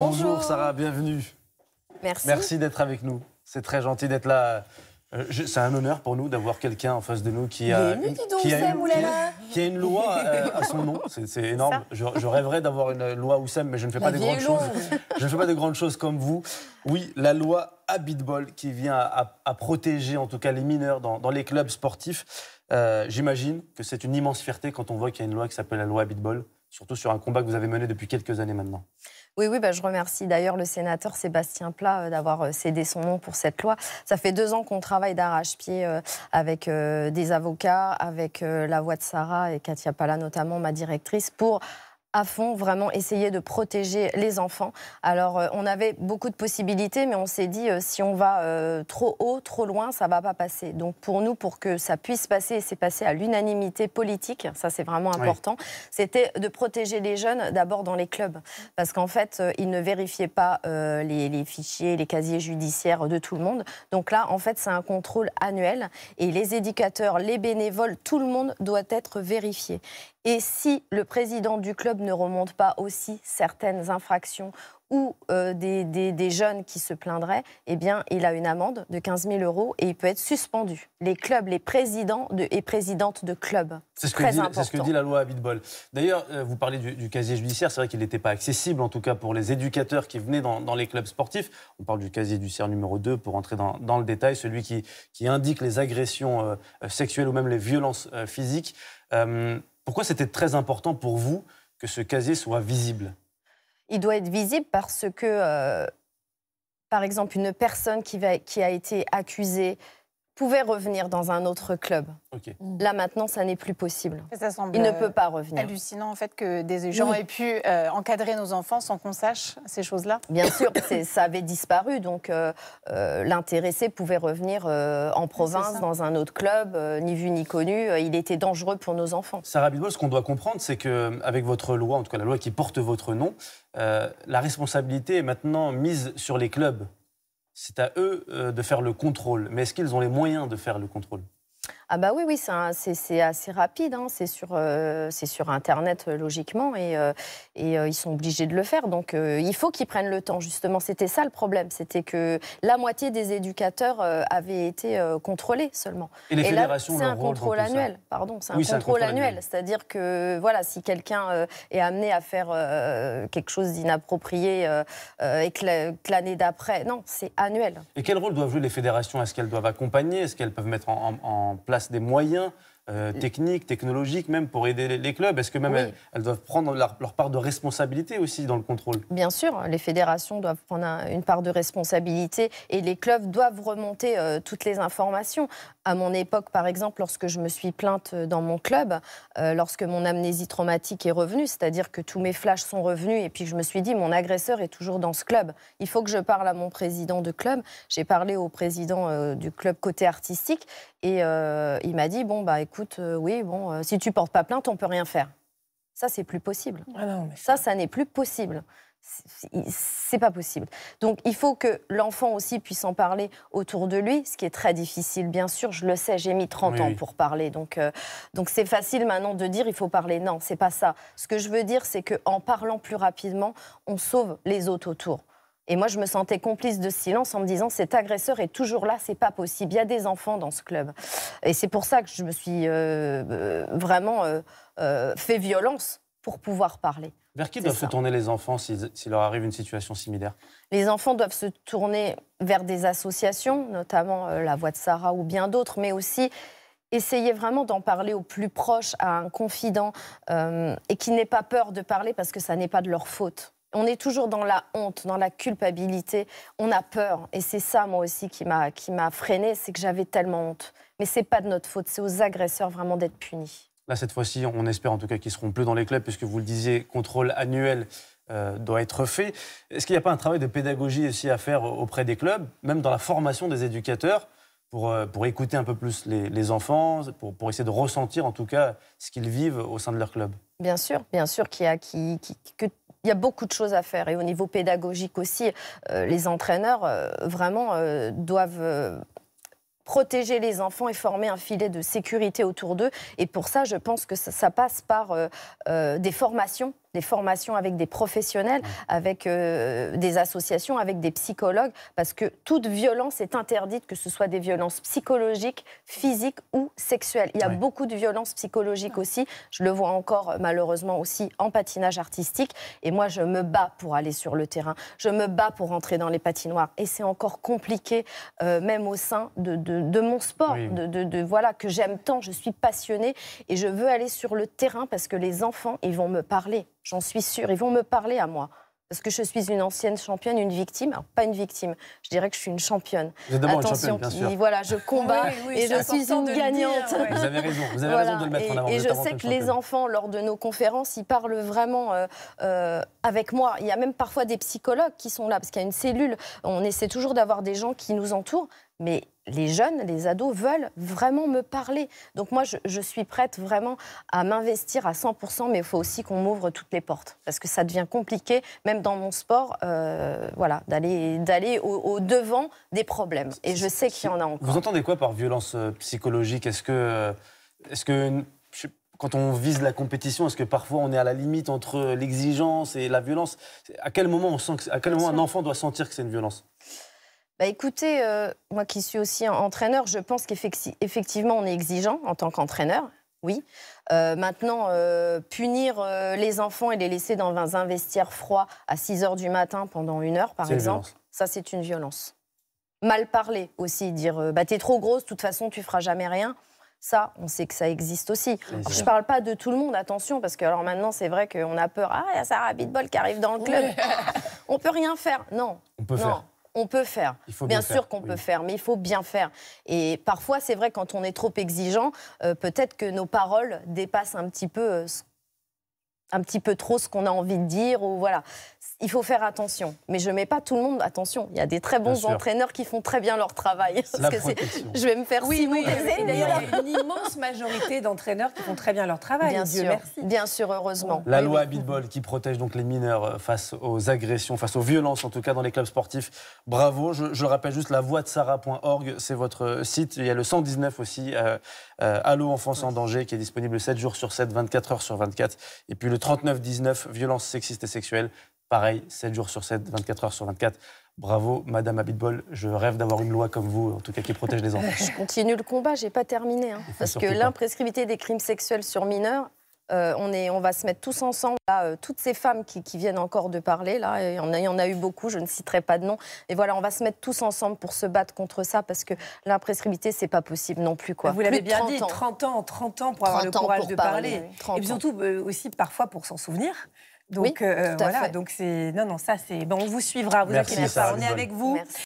Bonjour. Sarah, bienvenue. Merci. d'être avec nous. C'est très gentil d'être là. Euh, c'est un honneur pour nous d'avoir quelqu'un en face de nous qui a, qui une, loi euh, à son nom. C'est énorme. Je, rêverais d'avoir une loi Oussem, mais je ne fais pas de grandes choses. Je ne fais pas de grandes choses comme vous. Oui, la loi bitball qui vient à, protéger en tout cas les mineurs dans, les clubs sportifs. Euh, j'imagine que c'est une immense fierté quand on voit qu'il y a une loi qui s'appelle la loi Abitbol, surtout sur un combat que vous avez mené depuis quelques années maintenant. Oui, oui, bah, je remercie d'ailleurs le sénateur Sébastien Plat euh, d'avoir euh, cédé son nom pour cette loi. Ça fait deux ans qu'on travaille d'arrache-pied euh, avec des avocats, avec la voix de Sarah et Katia Pala notamment, ma directrice, pour à fond, vraiment essayer de protéger les enfants. Alors, euh, on avait beaucoup de possibilités, mais on s'est dit, euh, si on va euh, trop haut, trop loin, ça ne va pas passer. Donc, pour nous, pour que ça puisse passer, et c'est passé à l'unanimité politique, ça c'est vraiment important, c'était de protéger les jeunes d'abord dans les clubs. Parce qu'en fait, ils ne vérifiaient pas les, les, fichiers, les casiers judiciaires de tout le monde. Donc là, en fait, c'est un contrôle annuel. Et les éducateurs, les bénévoles, tout le monde doit être vérifié. Et si le président du club ne remonte pas aussi certaines infractions ou euh, des, jeunes qui se plaindraient, eh bien, il a une amende de 15 000 euros et il peut être suspendu. Les clubs, les présidents de, et présidentes de clubs. C'est ce, que dit, ce que dit la loi Habitbol. D'ailleurs, euh, vous parlez du, casier judiciaire. C'est vrai qu'il n'était pas accessible, en tout cas pour les éducateurs qui venaient dans, les clubs sportifs. On parle du casier judiciaire numéro 2 pour entrer dans, le détail, celui qui, qui indique les agressions euh, sexuelles ou même les violences physiques. Pourquoi c'était très important pour vous que ce casier soit visible Il doit être visible parce que, euh, par exemple, une personne qui a été accusée pouvait revenir dans un autre club. Mm. Là maintenant, ça n'est plus possible. Il ne euh, peut pas revenir. Hallucinant en fait que des gens aient pu euh, encadrer nos enfants sans qu'on sache ces choses-là. Bien sûr, ça avait disparu, donc euh, l'intéressé pouvait revenir en province, dans un autre club, ni vu ni connu. il était dangereux pour nos enfants. Sarah Bidwell, ce qu'on doit comprendre, c'est que avec votre loi, en tout cas la loi qui porte votre nom, la responsabilité est maintenant mise sur les clubs c'est à eux euh, de faire le contrôle. Mais est-ce qu'ils ont les moyens de faire le contrôle ah bah oui, oui, c'est assez rapide, hein. c'est sur, euh, c'est sur Internet euh, logiquement, et, euh, et ils sont obligés de le faire. Donc il faut qu'ils prennent le temps, justement. C'était ça le problème, c'était que la moitié des éducateurs avaient été contrôlés seulement. Et, les fédérations ont c'est un contrôle hein. annuel, pardon, c'est un, contrôle annuel. C'est-à-dire que voilà, si quelqu'un est amené à faire quelque chose d'inapproprié et que l'année d'après, non, c'est annuel. Et quel rôle doivent jouer les fédérations Est-ce qu'elles doivent accompagner Est-ce qu'elles peuvent mettre en, en place des moyens euh, techniques, technologiques, même pour aider les clubs Est-ce que même elles, doivent prendre leur, part de responsabilité aussi dans le contrôle Bien sûr, les fédérations doivent prendre une part de responsabilité et les clubs doivent remonter euh, toutes les informations. À mon époque, par exemple, lorsque je me suis plainte euh, dans mon club, lorsque mon amnésie traumatique est revenue, c'est-à-dire que tous mes flashs sont revenus et puis je me suis dit, mon agresseur est toujours dans ce club. Il faut que je parle à mon président de club. J'ai parlé au président du club côté artistique et il m'a dit, bon, bah écoute, écoute, euh, oui, bon, euh, si tu portes pas plainte, on peut rien faire. Ça, c'est plus possible. Ah ça, ça n'est plus possible. C'est pas possible. Donc, il faut que l'enfant aussi puisse en parler autour de lui, ce qui est très difficile, bien sûr. Je le sais, j'ai mis 30 ans pour parler. Donc, euh, donc c'est facile maintenant de dire il faut parler. Non, c'est pas ça. Ce que je veux dire, c'est qu'en parlant plus rapidement, on sauve les autres autour. Et moi, je me sentais complice de silence en me disant cet agresseur est toujours là, c'est pas possible. Il y a des enfants dans ce club. Et c'est pour ça que je me suis euh, euh, vraiment euh, fait violence pour pouvoir parler. Vers qui doivent se tourner les enfants s'il leur arrive une situation similaire Les enfants doivent se tourner vers des associations, notamment La Voix de Sarah ou bien d'autres, mais aussi essayer vraiment d'en parler au plus proche, à un confident, et qui n'ait pas peur de parler parce que ça n'est pas de leur faute on est toujours dans la honte, dans la culpabilité, on a peur. Et c'est ça, moi aussi, qui m'a, qui m'a freinée, c'est que j'avais tellement honte. Mais c'est pas de notre faute, c'est aux agresseurs vraiment d'être punis. Là, cette fois-ci, on espère en tout cas qu'ils seront plus dans les clubs, puisque vous le disiez, contrôle annuel euh, doit être fait. Est-ce qu'il n'y a pas un travail de pédagogie aussi à faire auprès des clubs, même dans la formation des éducateurs, pour, euh, pour écouter un peu plus les, enfants, pour, essayer de ressentir en tout cas ce qu'ils vivent au sein de leur club Bien sûr, bien sûr qu'il y a qui, que il y a beaucoup de choses à faire. Et au niveau pédagogique aussi, euh, les entraîneurs euh, vraiment euh, doivent protéger les enfants et former un filet de sécurité autour d'eux. Et pour ça, je pense que ça passe par des formations des formations avec des professionnels, avec euh, des associations, avec des psychologues, parce que toute violence est interdite, que ce soit des violences psychologiques, physiques ou sexuelles. Il y a beaucoup de violences psychologiques aussi. Je le vois encore euh, malheureusement aussi en patinage artistique. Et moi, je me bats pour aller sur le terrain. Je me bats pour rentrer dans les patinoires. Et c'est encore compliqué, euh, même au sein de, de, mon sport, de, de, voilà que j'aime tant. Je suis passionnée et je veux aller sur le terrain parce que les enfants, ils vont me parler. J'en suis sûre. Ils vont me parler à moi. Parce que je suis une ancienne championne, une victime. Alors, pas une victime, je dirais que je suis une championne. Attention, une championne, voilà, je combats et je suis une gagnante. Vous avez raison, de le mettre et, en avant. Et je sais que les enfants, lors de nos conférences, ils parlent vraiment euh, euh, avec moi. Il y a même parfois des psychologues qui sont là, parce qu'il y a une cellule. On essaie toujours d'avoir des gens qui nous entourent, mais les jeunes, les ados veulent vraiment me parler. Donc moi, je, suis prête vraiment à m'investir à 100%, mais il faut aussi qu'on m'ouvre toutes les portes, parce que ça devient compliqué, même dans mon sport, euh, voilà, d'aller au, devant des problèmes. Et je sais qu'il y en a encore. Vous entendez quoi par violence euh, psychologique Est-ce que, euh, quand on vise la compétition, est-ce que parfois on est à la limite entre l'exigence et la violence À quel moment à quel moment un enfant doit sentir que c'est une violence bah écoutez, euh, moi qui suis aussi entraîneur, je pense qu'effectivement on est exigeant en tant qu'entraîneur, oui. Euh, maintenant, euh, punir les enfants et les laisser dans un vestiaire froid à 6 h du matin pendant une heure, par exemple, ça c'est une violence. Mal parler aussi, dire bah t'es trop grosse, de toute façon tu feras jamais rien. Ça, on sait que ça existe aussi. je ne parle pas de tout le monde, attention, parce que alors maintenant, c'est vrai qu'on a peur. Ah, il y a Sarah Beatball qui arrive dans le club. On on peut rien faire. Non. On peut faire. On peut faire. Bien, sûr qu'on peut faire, mais il faut bien faire. Et parfois, c'est vrai, quand on est trop exigeant, euh, peut-être que nos paroles dépassent un petit peu, euh, un petit peu trop ce qu'on a envie de dire. Ou voilà il faut faire attention. Mais je ne mets pas tout le monde attention. Il y a des très bons entraîneurs qui font très bien leur travail. je vais me faire oui, oui, Il y a une immense majorité d'entraîneurs qui font très bien leur travail. Bien sûr, bien sûr, heureusement. La loi Bitball qui protège donc les mineurs euh, face aux agressions, face aux violences, en tout cas dans les clubs sportifs. Bravo. Je, rappelle juste la voix de Sarah.org, c'est votre euh, site. Il y a le 119 aussi, euh, euh Allo Enfance en danger, qui est disponible 7 jours sur 7, 24 heures sur 24. Et puis le 3919, violences sexistes et sexuelles Pareil, 7 jours sur 7, 24 heures sur 24. Bravo, Madame Abitbol. Je rêve d'avoir une loi comme vous, en tout cas qui protège les enfants. Je continue le combat, j'ai pas terminé. Hein. parce que l'imprescriptibilité des crimes sexuels sur mineurs, euh, on, est, on va se mettre tous ensemble, euh, toutes ces femmes qui, viennent encore de parler, là, il y, en a, en a eu beaucoup, je ne citerai pas de nom. Et voilà, on va se mettre tous ensemble pour se battre contre ça, parce que l'imprescriptibilité, c'est pas possible non plus. Quoi. Vous l'avez bien dit, 30 ans, 30 ans pour avoir le courage de parler. Et puis surtout, euh, aussi parfois pour s'en souvenir. Donc euh, voilà, donc c'est non non ça c'est bon, on vous suivra, vous inquiétez pas, on est avec vous.